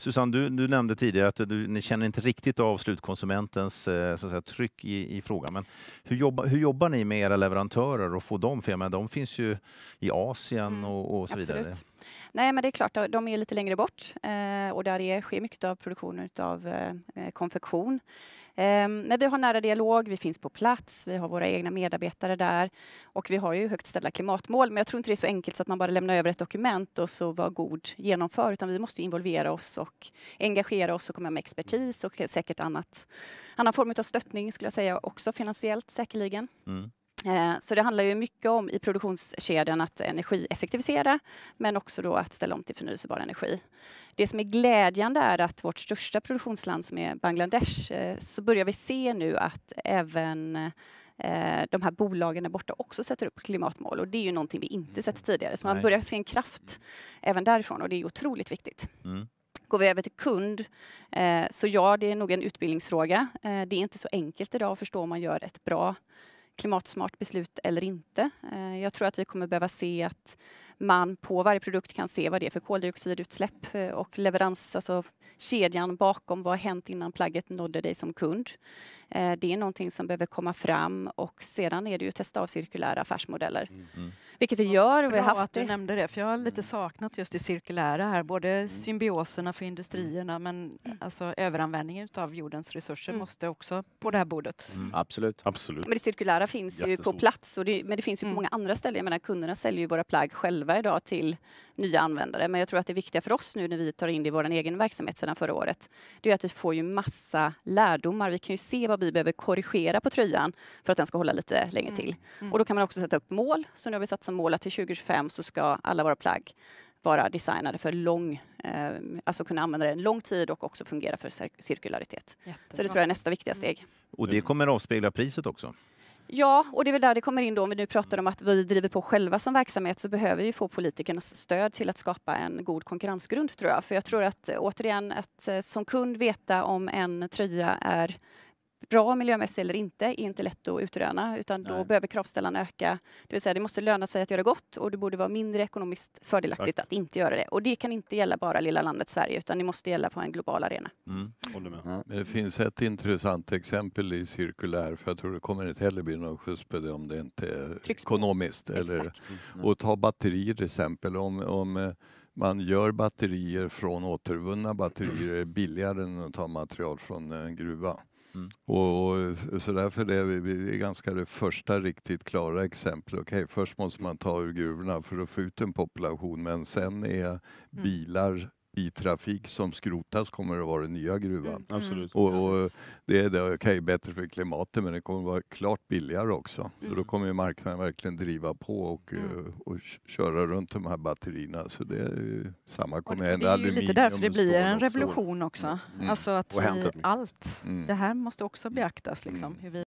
Susanne, du, du nämnde tidigare att du, ni känner inte riktigt av slutkonsumentens eh, så att säga, tryck i, i frågan. Men hur, jobba, hur jobbar ni med era leverantörer och får dem? För jag menar, de finns ju i Asien mm, och, och, så absolut. vidare. Nej, men det är klart, de är lite längre bort eh, och där är, sker mycket av produktionen av eh, konfektion. Ehm, men vi har nära dialog, vi finns på plats, vi har våra egna medarbetare där och vi har ju högt ställda klimatmål. Men jag tror inte det är så enkelt så att man bara lämnar över ett dokument och så var god genomför, utan vi måste involvera oss och engagera oss och komma med expertis och säkert annat, annan form av stöttning skulle jag säga också finansiellt säkerligen. Mm. Eh, så det handlar ju mycket om i produktionskedjan att energieffektivisera men också då att ställa om till förnyelsebar energi. Det som är glädjande är att vårt största produktionsland som är Bangladesh eh, så börjar vi se nu att även eh, de här bolagen där borta också sätter upp klimatmål och det är ju någonting vi inte mm. sett tidigare. Så man börjar se en kraft mm. även därifrån och det är otroligt viktigt. Mm. Går vi över till kund, så ja, det är nog en utbildningsfråga. det är inte så enkelt idag att förstå om man gör ett bra klimatsmart beslut eller inte. Eh, jag tror att vi kommer behöva se att man på varje produkt kan se vad det är för koldioxidutsläpp eh, och leverans, alltså kedjan bakom, vad har hänt innan plagget nådde dig som kund. Eh, det är någonting som behöver komma fram och sedan är det ju testa av cirkulära affärsmodeller. Mm. mm. Vilket det gör. Och vi har haft att du det. nämnde det, för jag har lite mm. saknat just det cirkulära här. Både mm. symbioserna för industrierna men mm. alltså överanvändningen av jordens resurser mm. måste också på det här bordet. Absolut. Absolut. Men det cirkulära finns Jättestor. ju på plats, och det, men det finns ju på många andra ställen. Jag menar, kunderna säljer ju våra plagg själva idag till nya användare. Men jag tror att det viktiga för oss nu när vi tar in det i vår egen verksamhet sedan förra året, det är att vi får ju massa lärdomar. Vi kan ju se vad vi behöver korrigera på tröjan för att den ska hålla lite längre till. Mm. Mm. Och då kan man också sätta upp mål. Så nu har vi satt som mål att till 2025 så ska alla våra plagg vara designade för lång, eh, alltså kunna använda det en lång tid och också fungera för cirkularitet. Jättebra. Så det tror jag är nästa viktiga mm. steg. Och det kommer avspegla priset också? Ja, och det är väl där det kommer in då, om vi nu pratar om att vi driver på själva som verksamhet, så behöver vi få politikernas stöd till att skapa en god konkurrensgrund, tror jag. För jag tror att eh, återigen, att eh, som kund veta om en tröja är bra miljömässigt eller inte är inte lätt att utröna utan då Nej. behöver kravställan öka. Det vill säga det måste löna sig att göra gott och det borde vara mindre ekonomiskt fördelaktigt Exakt. att inte göra det. Och det kan inte gälla bara lilla landet Sverige utan det måste gälla på en global arena. Mm. mm. Ja. Det finns ett intressant exempel i cirkulär för jag tror det kommer inte heller bli någon skjuts på det om det inte är Trycksmål. ekonomiskt. Exakt. Mm, eller, och ta batterier till exempel. Om, om eh, man gör batterier från återvunna batterier är billigare än att ta material från en gruva. Mm. Och, och, så därför är vi, vi är ganska det första riktigt klara exemplet. okay, först måste man ta ur gruvorna för att få ut en population men sen är mm. bilar i trafik som skrotas kommer det vara den nya gruvan. Mm. Och, och, det är okej okay, bättre för klimatet men det kommer vara klart billigare också. Så då mm. kommer marknaden verkligen driva på och, mm. Eh, och, och, köra runt de här batterierna. Så det är samma kommer hända. Det är ju lite därför det blir en revolution också. Mm. Mm. Alltså att vi, allt det här måste också beaktas liksom. Hur vi